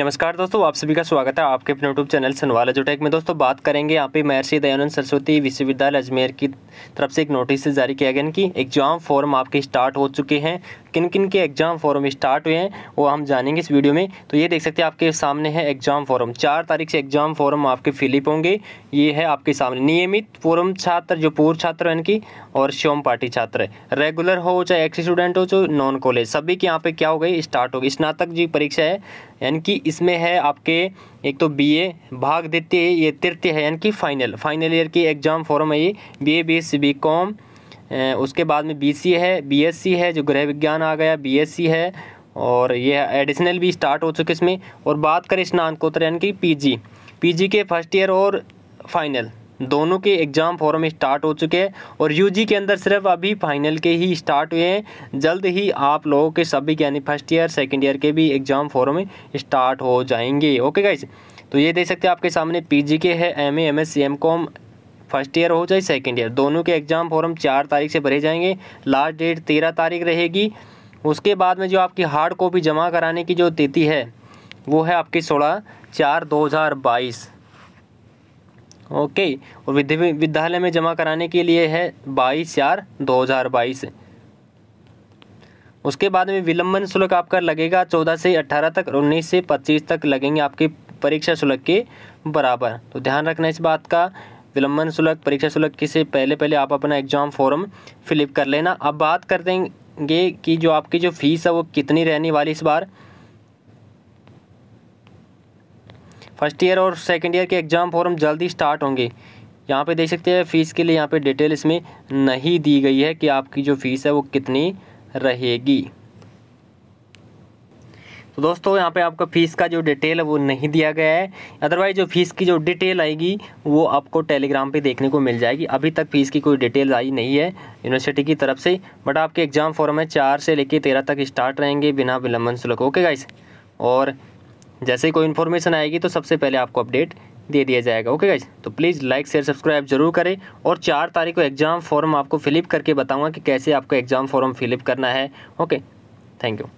नमस्कार दोस्तों आप सभी का स्वागत है आपके अपने यूट्यूब चैनल सनवाला जोटेक में दोस्तों बात करेंगे यहाँ पे महर्षि दयानंद सरस्वती विश्वविद्यालय अजमेर की तरफ से एक नोटिस जारी किया गया कि एग्जाम फॉर्म आपके स्टार्ट हो चुके हैं किन किन के एग्जाम फॉर्म स्टार्ट हुए हैं वो हम जानेंगे इस वीडियो में तो ये देख सकते हैं आपके सामने है एग्जाम फॉर्म चार तारीख से एग्जाम फॉर्म आपके फिलिप होंगे ये है आपके सामने नियमित फॉर्म छात्र जो पूर्व छात्र हैं इनकी और श्योम पार्टी छात्र रेगुलर हो चाहे एक्स स्टूडेंट हो चाहे नॉन कॉलेज सभी के यहाँ पे क्या हो गई स्टार्ट होगी स्नातक जी परीक्षा है यानी कि इसमें है आपके एक तो बीए भाग द्वितीय ये तृतीय है यानी कि फाइनल फाइनल ईयर की एग्ज़ाम फॉर्म है ये बीए बीएससी बीकॉम उसके बाद में बीसी है बीएससी है जो गृह विज्ञान आ गया बीएससी है और ये एडिशनल भी स्टार्ट हो चुके इसमें और बात करें स्नातकोत्तर यानी कि पी जी के फर्स्ट ईयर और फाइनल दोनों के एग्ज़ाम फॉर्म स्टार्ट हो चुके हैं और यूजी के अंदर सिर्फ अभी फाइनल के ही स्टार्ट हुए हैं जल्द ही आप लोगों के सभी यानी फर्स्ट ईयर सेकेंड ईयर के भी एग्ज़ाम फॉर्म स्टार्ट हो जाएंगे ओके गाइज तो ये देख सकते हैं आपके सामने पीजी के है M M S C M com first year हो चाहे सेकेंड ईयर दोनों के एग्ज़ाम फॉर्म चार तारीख से भरे जाएंगे लास्ट डेट तेरह तारीख रहेगी उसके बाद में जो आपकी हार्ड कॉपी जमा कराने की जो तिथि है वो है आपकी सोलह चार दो हज़ार बाईस ओके और विद्यालय में जमा कराने के लिए है बाईस चार दो हज़ार बाईस उसके बाद में विलंबन शुल्क आपका लगेगा चौदह से अट्ठारह तक और उन्नीस से पच्चीस तक लगेंगे आपके परीक्षा शुल्क के बराबर तो ध्यान रखना इस बात का विलंबन शुल्क परीक्षा शुल्क से पहले पहले आप अपना एग्ज़ाम फॉर्म फिलअप कर लेना अब बात कर देंगे कि जो आपकी जो फीस है वो कितनी रहने वाली इस बार फर्स्ट ईयर और सेकेंड ईयर के एग्ज़ाम फॉर्म जल्दी स्टार्ट होंगे यहाँ पे देख सकते हैं फ़ीस के लिए यहाँ पे डिटेल इसमें नहीं दी गई है कि आपकी जो फ़ीस है वो कितनी रहेगी तो दोस्तों यहाँ पे आपका फ़ीस का जो डिटेल है वो नहीं दिया गया है अदरवाइज जो फ़ीस की जो डिटेल आएगी वो आपको टेलीग्राम पे देखने को मिल जाएगी अभी तक फ़ीस की कोई डिटेल आई नहीं है यूनिवर्सिटी की तरफ से बट आपके एग्ज़ाम फॉर्म है चार से लेके तेरह तक स्टार्ट रहेंगे बिना विलंबन शुल्क ओके गाइस और जैसे कोई इन्फॉर्मेशन आएगी तो सबसे पहले आपको अपडेट दे दिया जाएगा ओके गाइज तो प्लीज़ लाइक शेयर सब्सक्राइब जरूर करें और चार तारीख को एग्ज़ाम फॉर्म आपको फिलअप करके बताऊंगा कि कैसे आपको एग्ज़ाम फॉर्म फिलअप करना है ओके थैंक यू